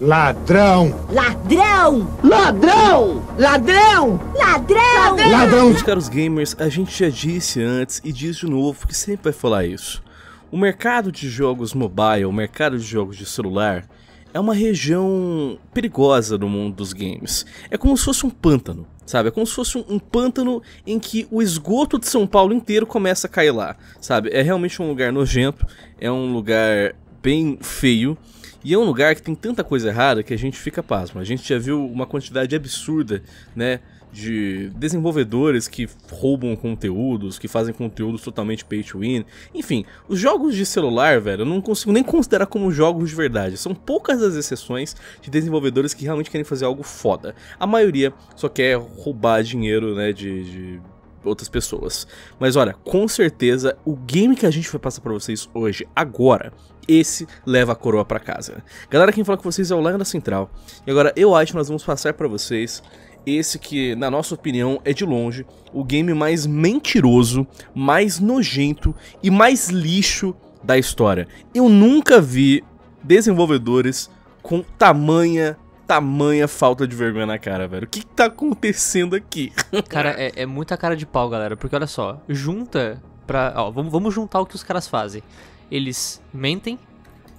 Ladrão! Ladrão! Ladrão! Ladrão! Ladrão! Ladrão! Meus caros gamers, a gente já disse antes e diz de novo que sempre vai falar isso. O mercado de jogos mobile, o mercado de jogos de celular, é uma região perigosa no mundo dos games. É como se fosse um pântano, sabe? É como se fosse um, um pântano em que o esgoto de São Paulo inteiro começa a cair lá, sabe? É realmente um lugar nojento, é um lugar bem feio. E é um lugar que tem tanta coisa errada que a gente fica pasmo. A gente já viu uma quantidade absurda, né? De desenvolvedores que roubam conteúdos, que fazem conteúdos totalmente pay to win. Enfim, os jogos de celular, velho, eu não consigo nem considerar como jogos de verdade. São poucas as exceções de desenvolvedores que realmente querem fazer algo foda. A maioria só quer roubar dinheiro, né? de, de outras pessoas. Mas olha, com certeza o game que a gente vai passar para vocês hoje, agora, esse leva a coroa para casa. Galera, quem fala com vocês é o Lion da Central. E agora eu acho que nós vamos passar para vocês esse que, na nossa opinião, é de longe o game mais mentiroso, mais nojento e mais lixo da história. Eu nunca vi desenvolvedores com tamanha tamanha falta de vergonha na cara, velho. O que, que tá acontecendo aqui? Cara, é, é muita cara de pau, galera. Porque olha só, junta pra. Ó, vamos, vamos juntar o que os caras fazem. Eles mentem,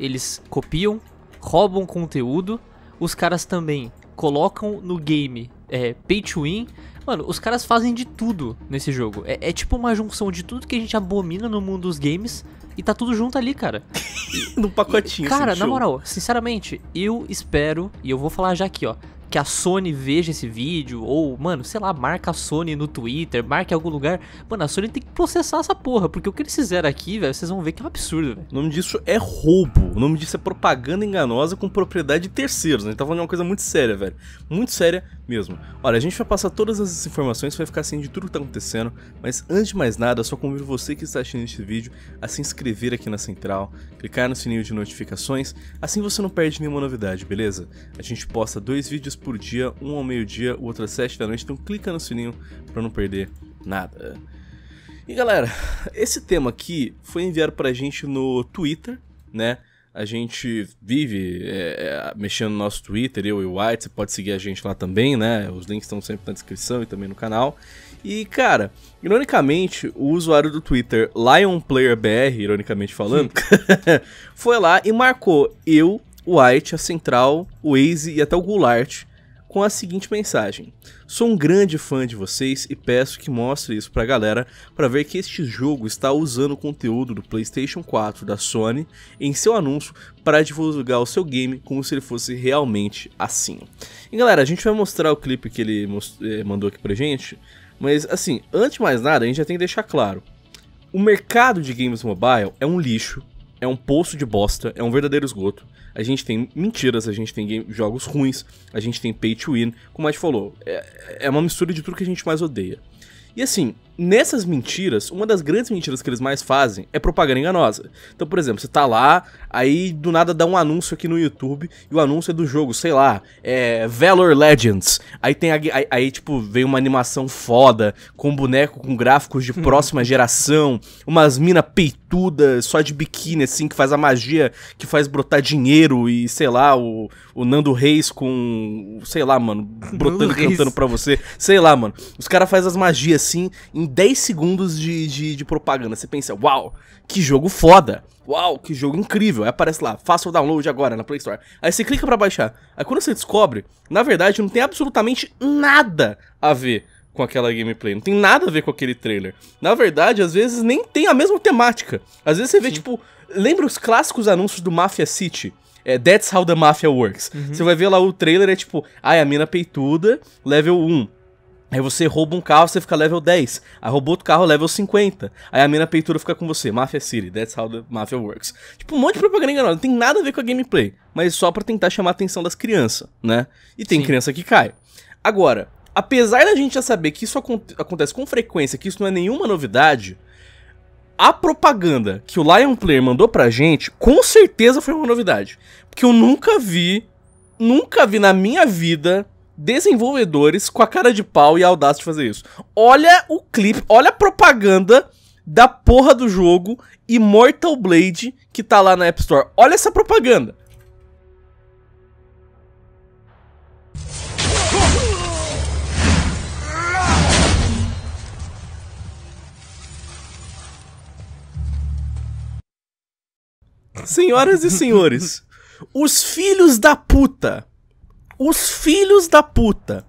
eles copiam, roubam conteúdo. Os caras também colocam no game é, pay to win. Mano, os caras fazem de tudo nesse jogo. É, é, tipo uma junção de tudo que a gente abomina no mundo dos games e tá tudo junto ali, cara. num pacotinho. Cara, assim, na show. moral, sinceramente, eu espero, e eu vou falar já aqui, ó, que a Sony veja esse vídeo, ou, mano, sei lá, marca a Sony no Twitter, marca em algum lugar. Mano, a Sony tem que processar essa porra, porque o que eles fizeram aqui, velho, vocês vão ver que é um absurdo, velho. O nome disso é roubo. O nome disso é propaganda enganosa com propriedade de terceiros, né? gente tá falando de uma coisa muito séria, velho. Muito séria mesmo. Olha, a gente vai passar todas as informações, vai ficar assim de tudo que tá acontecendo, mas antes de mais nada, só convido você que está assistindo este vídeo a se inscrever aqui na Central, clicar no sininho de notificações, assim você não perde nenhuma novidade, beleza? A gente posta dois vídeos por dia, um ao meio-dia, o outro às 7 da noite, então clica no sininho para não perder nada. E galera, esse tema aqui foi enviado pra gente no Twitter, né? A gente vive é, é, mexendo no nosso Twitter, eu e o White. Você pode seguir a gente lá também, né? Os links estão sempre na descrição e também no canal. E, cara, ironicamente, o usuário do Twitter, LionPlayerBR, ironicamente falando, foi lá e marcou eu, o White, a Central, o Waze e até o Goulart com a seguinte mensagem: Sou um grande fã de vocês e peço que mostre isso pra galera para ver que este jogo está usando o conteúdo do PlayStation 4 da Sony em seu anúncio para divulgar o seu game como se ele fosse realmente assim. E galera, a gente vai mostrar o clipe que ele eh, mandou aqui pra gente, mas assim, antes de mais nada, a gente já tem que deixar claro. O mercado de games mobile é um lixo, é um poço de bosta, é um verdadeiro esgoto a gente tem mentiras, a gente tem game, jogos ruins, a gente tem pay to win. Como a gente falou, é, é uma mistura de tudo que a gente mais odeia. E assim, nessas mentiras, uma das grandes mentiras que eles mais fazem é propaganda enganosa. Então, por exemplo, você tá lá, aí do nada dá um anúncio aqui no YouTube, e o anúncio é do jogo, sei lá, é Valor Legends. Aí tem aí, aí tipo, vem uma animação foda, com boneco com gráficos de próxima geração, umas mina peituda, só de biquíni assim, que faz a magia, que faz brotar dinheiro e sei lá, o, o Nando Reis com, sei lá, mano, brotando, cantando para pra você. Sei lá, mano. Os caras fazem as magias assim em 10 segundos de, de, de propaganda. Você pensa, uau, que jogo foda! Uau, que jogo incrível! Aí aparece lá, faça o download agora na Play Store. Aí você clica para baixar. Aí quando você descobre, na verdade não tem absolutamente nada a ver com aquela gameplay. Não tem nada a ver com aquele trailer. Na verdade, às vezes nem tem a mesma temática. Às vezes você vê, Sim. tipo, lembra os clássicos anúncios do Mafia City? É, That's how the Mafia works. Uhum. Você vai ver lá o trailer, é tipo, ai, a mina peituda, level 1. Aí você rouba um carro, você fica level 10. Aí rouba outro carro, level 50. Aí a mina peitura fica com você. Mafia City, that's how the mafia works. Tipo, um monte de propaganda enganosa. Não tem nada a ver com a gameplay. Mas só para tentar chamar a atenção das crianças, né? E tem Sim. criança que cai. Agora, apesar da gente já saber que isso aconte acontece com frequência, que isso não é nenhuma novidade, a propaganda que o Lion Player mandou pra gente, com certeza foi uma novidade. Porque eu nunca vi, nunca vi na minha vida desenvolvedores com a cara de pau e a audácia de fazer isso. Olha o clipe, olha a propaganda da porra do jogo Immortal Blade que tá lá na App Store. Olha essa propaganda. Senhoras e senhores, os filhos da puta os filhos da puta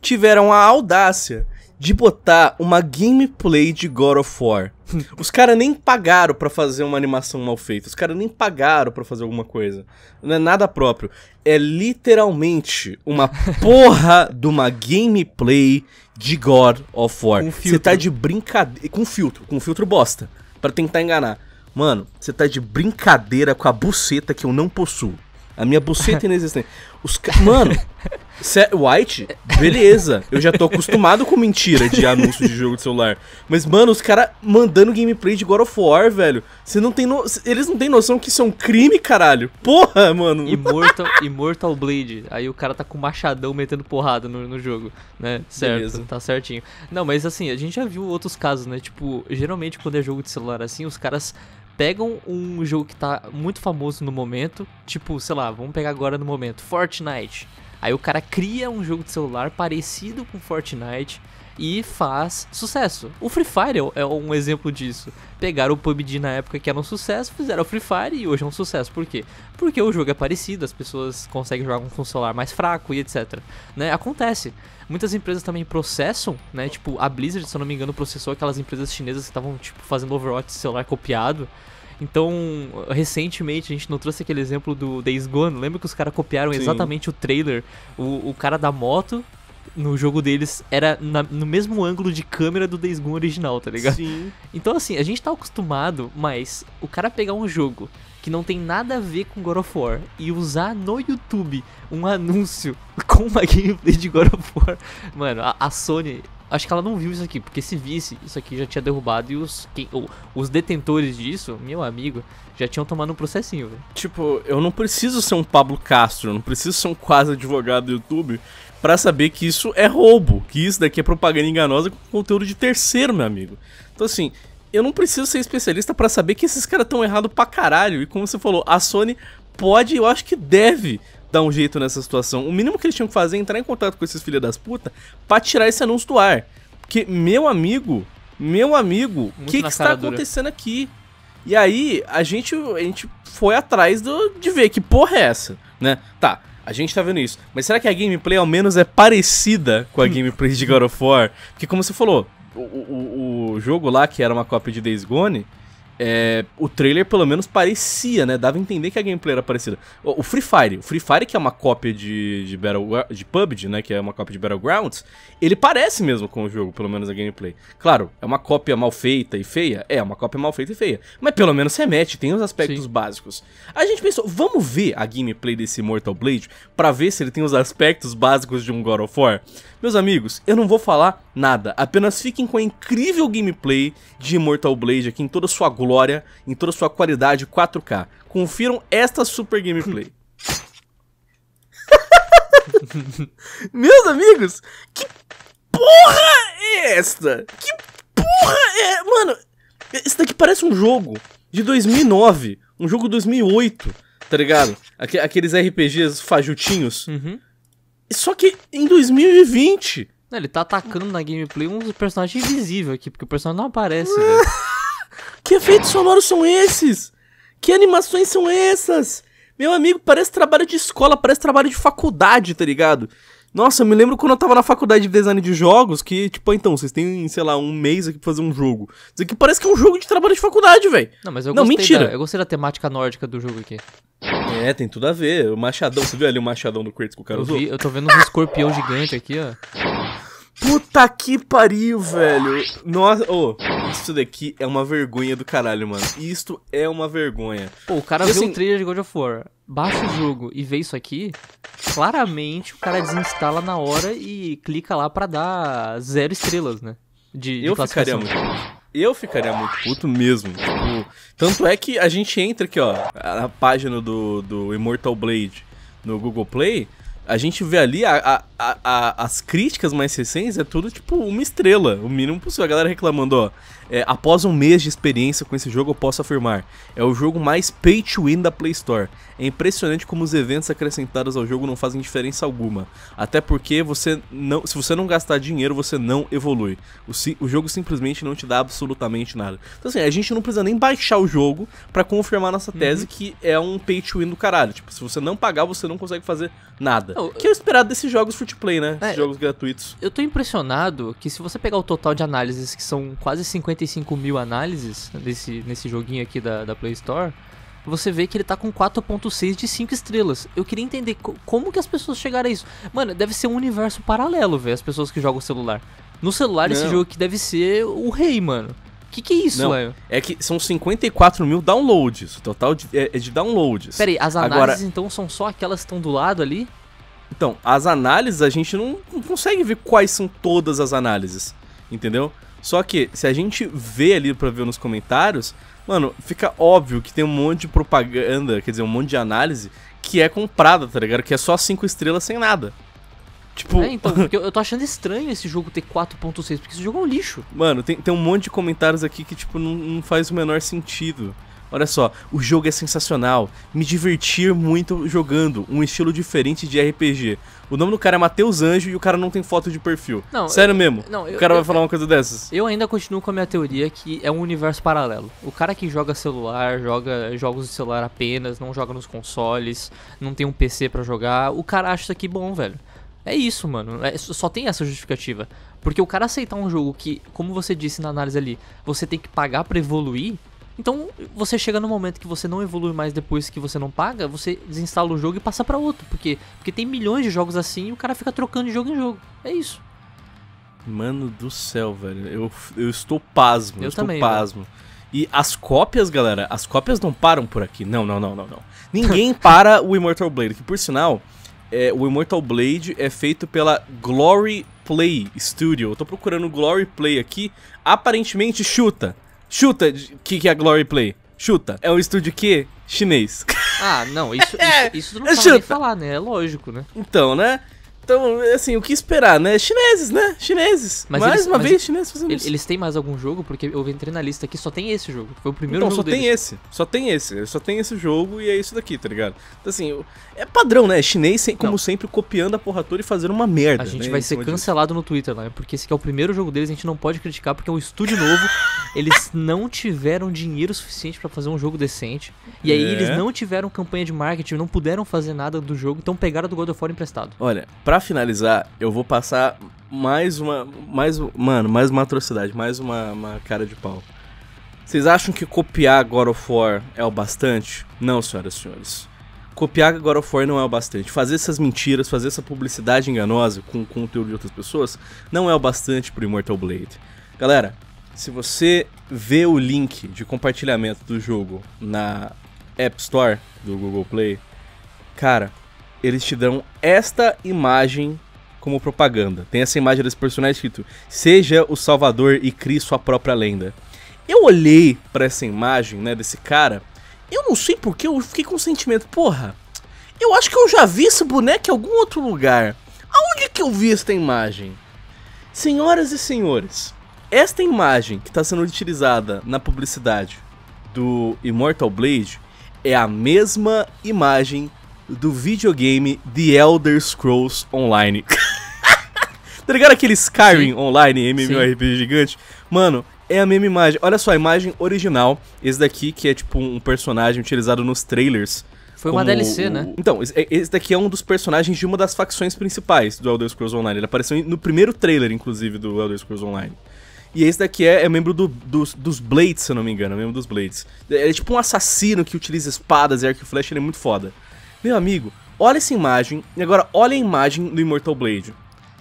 tiveram a audácia de botar uma gameplay de God of War. Os caras nem pagaram para fazer uma animação mal feita. Os caras nem pagaram para fazer alguma coisa. Não é nada próprio. É literalmente uma porra de uma gameplay de God of War. Você tá de brincadeira. Com filtro, com filtro bosta. para tentar enganar. Mano, você tá de brincadeira com a buceta que eu não possuo. A minha buceta inexistente. Os ca... Mano, é, White, beleza. Eu já tô acostumado com mentira de anúncio de jogo de celular. Mas, mano, os caras mandando gameplay de God of War, velho. Você não tem no... Eles não têm noção que isso é um crime, caralho. Porra, mano. Immortal, Immortal Blade. Aí o cara tá com machadão metendo porrada no, no jogo, né? Certo, beleza. tá certinho. Não, mas assim, a gente já viu outros casos, né? Tipo, geralmente quando é jogo de celular assim, os caras pegam um jogo que tá muito famoso no momento, tipo, sei lá, vamos pegar agora no momento, Fortnite. Aí o cara cria um jogo de celular parecido com Fortnite e faz sucesso. O Free Fire é, é um exemplo disso. Pegaram o PUBG na época que era um sucesso, fizeram o Free Fire e hoje é um sucesso. Por quê? Porque o jogo é parecido, as pessoas conseguem jogar com um celular mais fraco e etc. Né? Acontece. Muitas empresas também processam, né? Tipo, a Blizzard, se eu não me engano, processou aquelas empresas chinesas que estavam, tipo, fazendo Overwatch celular copiado. Então, recentemente a gente não trouxe aquele exemplo do Days Gone. Lembra que os caras copiaram Sim. exatamente o trailer? O, o cara da moto no jogo deles era na, no mesmo ângulo de câmera do Days Gone original, tá ligado? Sim. Então, assim, a gente tá acostumado, mas o cara pegar um jogo que não tem nada a ver com God of War e usar no YouTube um anúncio com uma gameplay de God of War, mano, a, a Sony Acho que ela não viu isso aqui, porque se visse, isso aqui já tinha derrubado e os, quem, os detentores disso, meu amigo, já tinham tomado um processinho, velho. Tipo, eu não preciso ser um Pablo Castro, eu não preciso ser um quase advogado do YouTube para saber que isso é roubo, que isso daqui é propaganda enganosa com conteúdo de terceiro, meu amigo. Então assim, eu não preciso ser especialista para saber que esses caras estão errados pra caralho. E como você falou, a Sony pode, eu acho que deve dar um jeito nessa situação. O mínimo que eles tinham que fazer é entrar em contato com esses filhos das putas pra tirar esse anúncio do ar. Porque, meu amigo, meu amigo, o que, que está acontecendo aqui? E aí, a gente, a gente foi atrás do, de ver que porra é essa, né? Tá, a gente tá vendo isso. Mas será que a gameplay ao menos é parecida com a hum. gameplay de God of War? Porque como você falou, o, o, o jogo lá, que era uma cópia de Days Gone, é, o trailer pelo menos parecia, né? Dava a entender que a gameplay era parecida. O, o Free Fire, o Free Fire que é uma cópia de, de, Battle, de PUBG, né? Que é uma cópia de Battlegrounds, ele parece mesmo com o jogo, pelo menos a gameplay. Claro, é uma cópia mal feita e feia? É, é uma cópia mal feita e feia. Mas pelo menos remete, tem os aspectos Sim. básicos. A gente pensou, vamos ver a gameplay desse Mortal Blade para ver se ele tem os aspectos básicos de um God of War? Meus amigos, eu não vou falar nada. Apenas fiquem com a incrível gameplay de Immortal Blade aqui em toda sua glória, em toda sua qualidade 4K. Confiram esta super gameplay. Meus amigos, que porra é esta? Que porra é. Mano, isso daqui parece um jogo de 2009, um jogo 2008, tá ligado? Aqueles RPGs fajutinhos. Uhum. Só que em 2020. Não, ele tá atacando na gameplay um personagem invisível aqui, porque o personagem não aparece, que efeitos sonoros são esses? Que animações são essas? Meu amigo, parece trabalho de escola, parece trabalho de faculdade, tá ligado? Nossa, eu me lembro quando eu tava na faculdade de design de jogos, que, tipo, ah, então, vocês têm, sei lá, um mês aqui pra fazer um jogo. Isso aqui parece que é um jogo de trabalho de faculdade, velho. Não, mas eu Não, mentira. Da, eu gostei da temática nórdica do jogo aqui. É, tem tudo a ver. O machadão, você viu ali o machadão do Kratos que o cara eu usou? Vi, eu tô vendo um escorpião gigante aqui, ó. Puta que pariu, velho. Nossa, ô, oh, isso daqui é uma vergonha do caralho, mano. Isto é uma vergonha. Pô, o cara e vê assim... o trailer de God of War, baixa o jogo e vê isso aqui, claramente o cara desinstala na hora e clica lá para dar zero estrelas, né? De, de Eu ficaria muito... Eu ficaria muito puto mesmo. Tipo, tanto é que a gente entra aqui, ó, na página do, do Immortal Blade no Google Play, a gente vê ali a, a, a, as críticas mais recentes, é tudo tipo uma estrela, o mínimo possível. A galera reclamando, ó, é, após um mês de experiência com esse jogo, eu posso afirmar, é o jogo mais pay to win da Play Store. É impressionante como os eventos acrescentados ao jogo não fazem diferença alguma. Até porque você não, se você não gastar dinheiro, você não evolui. O, o jogo simplesmente não te dá absolutamente nada. Então assim, a gente não precisa nem baixar o jogo para confirmar nossa uhum. tese uhum. que é um pay to win do caralho. Tipo, se você não pagar, você não consegue fazer nada. Não, que é o esperado desses jogos free to play, né? É, jogos gratuitos. Eu tô impressionado que se você pegar o total de análises, que são quase 50 55 mil análises nesse, nesse joguinho aqui da, da Play Store, você vê que ele tá com 4.6 de 5 estrelas. Eu queria entender co como que as pessoas chegaram a isso. Mano, deve ser um universo paralelo, velho, as pessoas que jogam celular. No celular, Não. esse jogo aqui deve ser o rei, mano. Que que é isso, Léo? É que são 54 mil downloads. O total de, é, é, de downloads. Peraí, as análises Agora... então são só aquelas que estão do lado ali? Então, as análises a gente não, não consegue ver quais são todas as análises, entendeu? Só que, se a gente vê ali pra ver nos comentários, mano, fica óbvio que tem um monte de propaganda, quer dizer, um monte de análise que é comprada, tá ligado? Que é só 5 estrelas sem nada. Tipo... É, então, porque eu tô achando estranho esse jogo ter 4.6, porque esse jogo é um lixo. Mano, tem, tem um monte de comentários aqui que, tipo, não, não faz o menor sentido. Olha só, o jogo é sensacional. Me divertir muito jogando um estilo diferente de RPG. O nome do cara é Matheus Anjo e o cara não tem foto de perfil. Não, Sério eu, mesmo? Não, eu, o cara eu, vai falar uma coisa dessas. Eu ainda continuo com a minha teoria que é um universo paralelo. O cara que joga celular, joga jogos de celular apenas, não joga nos consoles, não tem um PC para jogar, o cara acha isso aqui bom, velho. É isso, mano. É, só tem essa justificativa. Porque o cara aceitar um jogo que, como você disse na análise ali, você tem que pagar para evoluir, então você chega no momento que você não evolui mais depois que você não paga, você desinstala o jogo e passa para outro. Porque, porque tem milhões de jogos assim e o cara fica trocando de jogo em jogo. É isso. Mano do céu, velho. Eu, eu estou pasmo. Eu, estou também, pasmo. E as cópias, galera, as cópias não param por aqui. Não, não, não, não, não. Ninguém para o Immortal Blade, que por sinal, é, o Immortal Blade é feito pela Glory Play Studio. Eu tô procurando Glory Play aqui. Aparentemente chuta. Chuta que que é a Glory Play. Chuta. É um estúdio que chinês. Ah, não, isso, isso, isso não é precisa falar, né? É lógico, né? Então, né? Então, assim, o que esperar, né? Chineses, né? Chineses. Mas mais eles, uma mas vez, chineses fazendo isso. Eles têm mais algum jogo? Porque eu entrei na lista aqui, só tem esse jogo. Foi o primeiro então, jogo só deles. tem esse. Só tem esse. Só tem esse jogo e é isso daqui, tá ligado? Então, assim, é padrão, né? Chinês, como Não. sempre, copiando a porra toda e fazendo uma merda. A gente né? vai ser cancelado no Twitter lá, né? Porque esse aqui é o primeiro jogo deles, a gente não pode criticar, porque é um estúdio novo. eles não tiveram dinheiro suficiente para fazer um jogo decente. E aí é. eles não tiveram campanha de marketing, não puderam fazer nada do jogo, então pegaram do God of War emprestado. Olha, pra para finalizar, eu vou passar mais uma. Mais, mano, mais uma atrocidade, mais uma, uma cara de pau. Vocês acham que copiar God of War é o bastante? Não, senhoras e senhores. Copiar God of War não é o bastante. Fazer essas mentiras, fazer essa publicidade enganosa com o conteúdo de outras pessoas, não é o bastante pro Immortal Blade. Galera, se você vê o link de compartilhamento do jogo na App Store do Google Play, cara, eles te dão esta imagem como propaganda. Tem essa imagem desse personagem escrito: Seja o Salvador e crie sua própria lenda. Eu olhei para essa imagem, né, desse cara. Eu não sei porque eu fiquei com o um sentimento, porra. Eu acho que eu já vi esse boneco em algum outro lugar. Aonde que eu vi esta imagem? Senhoras e senhores, esta imagem que está sendo utilizada na publicidade do Immortal Blade é a mesma imagem do videogame The Elder Scrolls Online. tá ligado aquele Skyrim Sim. online, MMORPG gigante? Mano, é a mesma imagem. Olha só, a imagem original. Esse daqui, que é tipo um personagem utilizado nos trailers. Foi uma DLC, né? o... né? Então, é, esse daqui é um dos personagens de uma das facções principais do Elder Scrolls Online. Ele apareceu no primeiro trailer, inclusive, do Elder Scrolls Online. E esse daqui é, é membro do, dos, dos, Blades, se eu não me engano. É membro dos Blades. É, é, tipo um assassino que utiliza espadas e arco e flecha, ele é muito foda. Meu amigo, olha essa imagem e agora olha a imagem do Immortal Blade.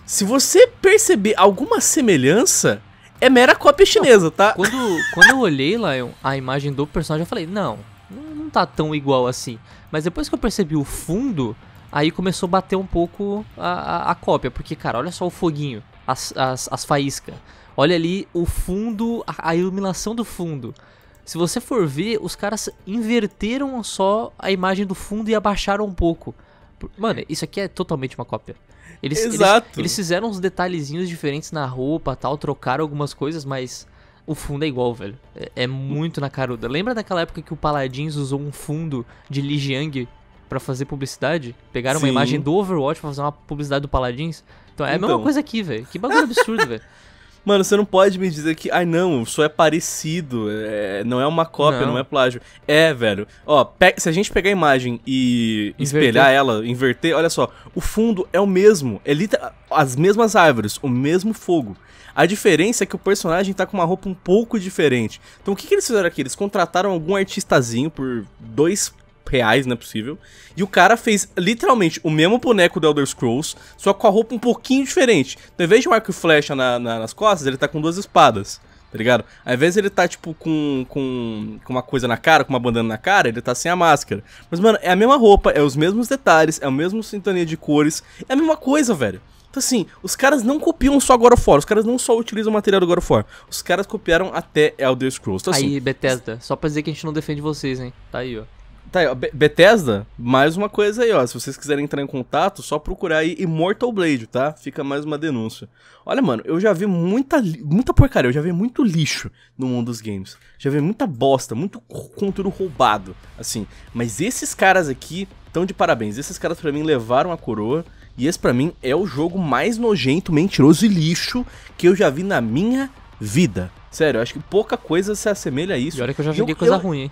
Se você perceber alguma semelhança, é mera cópia chinesa, não, tá? Quando, quando eu olhei lá a imagem do personagem, eu falei, não, não tá tão igual assim. Mas depois que eu percebi o fundo, aí começou a bater um pouco a, a, a cópia. Porque, cara, olha só o foguinho, as, as, as faíscas. Olha ali o fundo, a, a iluminação do fundo. Se você for ver, os caras inverteram só a imagem do fundo e abaixaram um pouco. Mano, isso aqui é totalmente uma cópia. Eles, Exato. Eles, eles fizeram uns detalhezinhos diferentes na roupa tal, trocaram algumas coisas, mas o fundo é igual, velho. É, é muito na caruda. Lembra daquela época que o Paladins usou um fundo de Lijiang para pra fazer publicidade? Pegaram Sim. uma imagem do Overwatch pra fazer uma publicidade do Paladins? Então é então. a mesma então. coisa aqui, velho. Que bagulho absurdo, velho. Mano, você não pode me dizer que, ai não, só é parecido, é, não é uma cópia, não. não é plágio. É, velho. Ó, se a gente pegar a imagem e inverter. espelhar ela, inverter, olha só, o fundo é o mesmo, é as mesmas árvores, o mesmo fogo. A diferença é que o personagem tá com uma roupa um pouco diferente. Então o que, que eles fizeram aqui? Eles contrataram algum artistazinho por dois reais, não é possível. E o cara fez literalmente o mesmo boneco do Elder Scrolls, só com a roupa um pouquinho diferente. Então, ao invés de um arco e flecha na, na, nas costas, ele tá com duas espadas. Tá ligado? Ao invés de ele tá, tipo, com, com, com uma coisa na cara, com uma bandana na cara, ele tá sem a máscara. Mas, mano, é a mesma roupa, é os mesmos detalhes, é a mesma sintonia de cores, é a mesma coisa, velho. Então, assim, os caras não copiam só God of War, os caras não só utilizam o material do God of War, os caras copiaram até Elder Scrolls. Então, assim, aí, Bethesda, só pra dizer que a gente não defende vocês, hein? Tá aí, ó. Tá aí, ó, Bethesda, mais uma coisa aí, ó. Se vocês quiserem entrar em contato, só procurar aí Immortal Blade, tá? Fica mais uma denúncia. Olha, mano, eu já vi muita, muita porcaria, eu já vi muito lixo no mundo dos games. Já vi muita bosta, muito conteúdo roubado, assim. Mas esses caras aqui estão de parabéns. Esses caras, para mim, levaram a coroa. E esse, para mim, é o jogo mais nojento, mentiroso e lixo que eu já vi na minha vida. Sério, acho que pouca coisa se assemelha a isso. E olha que eu já vi coisa eu... ruim, hein?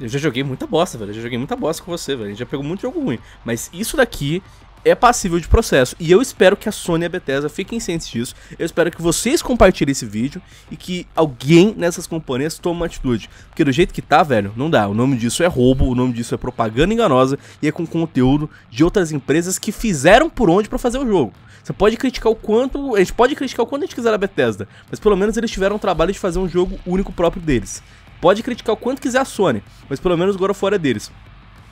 Eu já joguei muita bosta, velho. Eu já joguei muita bosta com você, velho. A gente já pegou muito jogo ruim. Mas isso daqui é passível de processo. E eu espero que a Sony e a Bethesda fiquem cientes disso. Eu espero que vocês compartilhem esse vídeo e que alguém nessas companhias tome uma atitude. Porque do jeito que tá, velho, não dá. O nome disso é roubo, o nome disso é propaganda enganosa e é com conteúdo de outras empresas que fizeram por onde para fazer o jogo. Você pode criticar o quanto. A gente pode criticar o quanto a gente quiser a Bethesda, mas pelo menos eles tiveram o trabalho de fazer um jogo único próprio deles. Pode criticar o quanto quiser a Sony, mas pelo menos agora fora deles.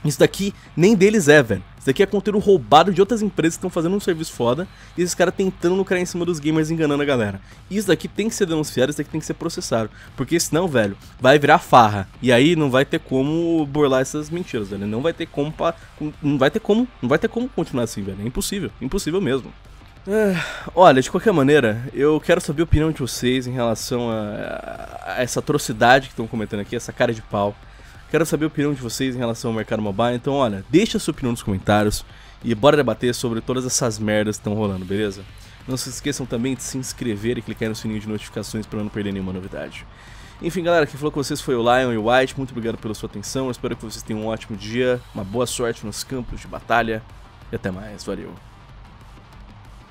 Isso daqui nem deles é, velho. Isso daqui é conteúdo roubado de outras empresas que estão fazendo um serviço foda e esses caras tentando lucrar em cima dos gamers enganando a galera. Isso daqui tem que ser denunciado, isso daqui tem que ser processado. Porque senão, velho, vai virar farra. E aí não vai ter como burlar essas mentiras, velho. Não vai ter como. Pra, não vai ter como. Não vai ter como continuar assim, velho. É impossível. Impossível mesmo. Ah, olha, de qualquer maneira, eu quero saber a opinião de vocês em relação a, a essa atrocidade que estão comentando aqui, essa cara de pau. Quero saber a opinião de vocês em relação ao mercado mobile. Então, olha, deixa a sua opinião nos comentários e bora debater sobre todas essas merdas que estão rolando, beleza? Não se esqueçam também de se inscrever e clicar no sininho de notificações para não perder nenhuma novidade. Enfim, galera, quem falou com vocês foi o Lion e o White. Muito obrigado pela sua atenção. Eu espero que vocês tenham um ótimo dia, uma boa sorte nos campos de batalha e até mais. Valeu.